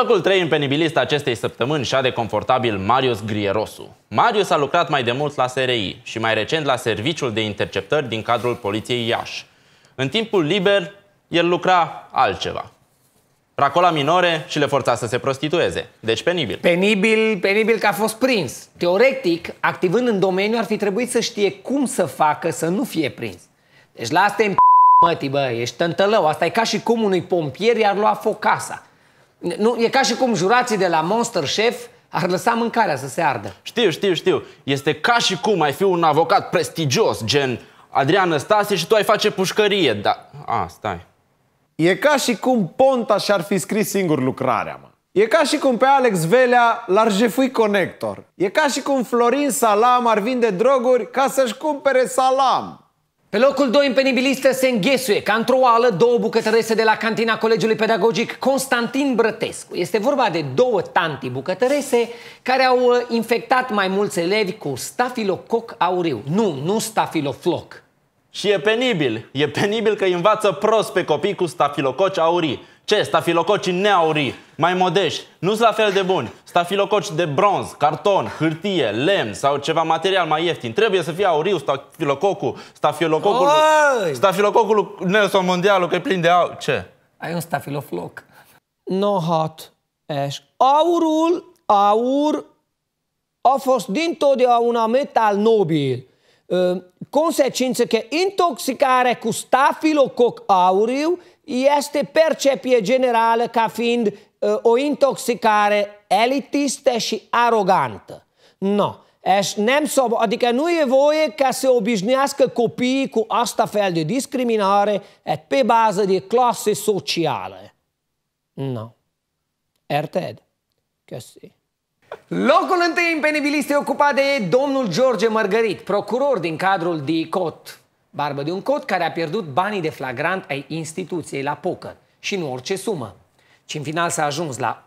locul 3 în penibilist acestei săptămâni și-a de confortabil Marius Grierosu. Marius a lucrat mai de mult la SRI și mai recent la Serviciul de Interceptări din cadrul Poliției Iași. În timpul liber, el lucra altceva. Racola minore și le forța să se prostitueze. Deci penibil. Penibil, penibil că a fost prins. Teoretic, activând în domeniu, ar fi trebuit să știe cum să facă să nu fie prins. Deci la asta e mă, bă, ești tântălău, asta e ca și cum unui pompier i-ar lua foc casa. Nu, e ca și cum jurații de la Monster Chef ar lăsa mâncarea să se ardă. Știu, știu, știu. Este ca și cum ai fi un avocat prestigios, gen Adrian Stase și tu ai face pușcărie, da... A, stai. E ca și cum Ponta și-ar fi scris singur lucrarea, mă. E ca și cum pe Alex Velea l-ar jefui conector. E ca și cum Florin Salam ar vinde droguri ca să-și cumpere salam. Pe locul 2 în penibilistă se înghesuie ca într-o oală două bucătărese de la cantina Colegiului Pedagogic Constantin Brătescu. Este vorba de două tanti bucătărese care au uh, infectat mai mulți elevi cu stafilococ auriu. Nu, nu stafilofloc. Și e penibil. E penibil că învață prost pe copii cu stafilococ aurii. Ce? Stafilococii neauri? mai modești, nu sunt la fel de buni. Stafilococi de bronz, carton, hârtie, lemn sau ceva material mai ieftin. Trebuie să fie auriu stafilococul, stafilococul, stafilococul Nelson Mondialul, că e plin de aur. Ce? Ai un stafilofloc. No hot ash. Aurul, aur, a fost dintotdeauna metal nobil. Ă, consecință că intoxicarea cu stafilococ auriu este percepie generală ca fiind uh, o intoxicare elitistă și arogantă. No. Eș, nem sob, adică nu e voie ca să obișnuiască copiii cu asta fel de discriminare et pe bază de clase sociale. No. Erted. Căsii. Locul întâi în penibilist e ocupat de domnul George Mărgărit, procuror din cadrul DICOT. Barbă de un cot care a pierdut banii de flagrant ai instituției la poker. Și nu orice sumă, ci în final s-a ajuns la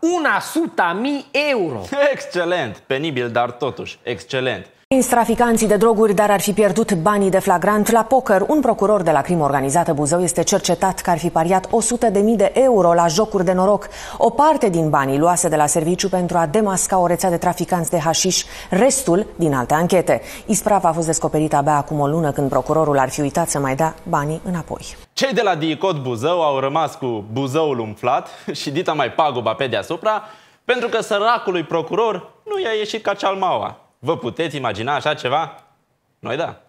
100.000 euro. Excelent! Penibil, dar totuși excelent. Prins traficanții de droguri, dar ar fi pierdut banii de flagrant la poker. Un procuror de la crimă organizată Buzău este cercetat că ar fi pariat 100.000 de euro la jocuri de noroc. O parte din banii luase de la serviciu pentru a demasca o rețea de traficanți de hașiș, restul din alte anchete. Isprava a fost descoperită abia acum o lună când procurorul ar fi uitat să mai dea banii înapoi. Cei de la DICOT Buzău au rămas cu Buzăul umflat și dita mai paguba pe deasupra pentru că săracului procuror nu i-a ieșit ca cealmaua. Vă puteți imagina așa ceva? Noi da.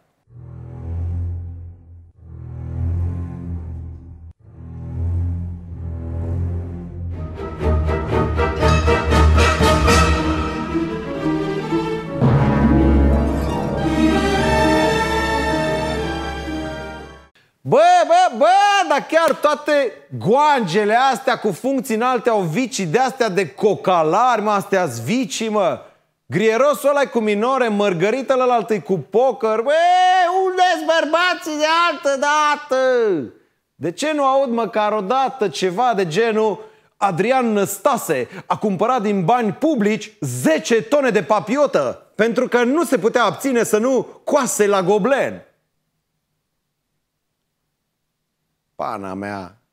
Bă, bă, bă, dar chiar toate goangele astea cu funcții înalte au vicii de-astea de cocalari, mă, astea vicii, mă. Grierosul ăla cu minore, mărgărită altă cu poker. Bă, unde bărbații de altă dată? De ce nu aud măcar o dată ceva de genul Adrian Năstase a cumpărat din bani publici 10 tone de papiotă pentru că nu se putea abține să nu coase la goblen. Pana mea,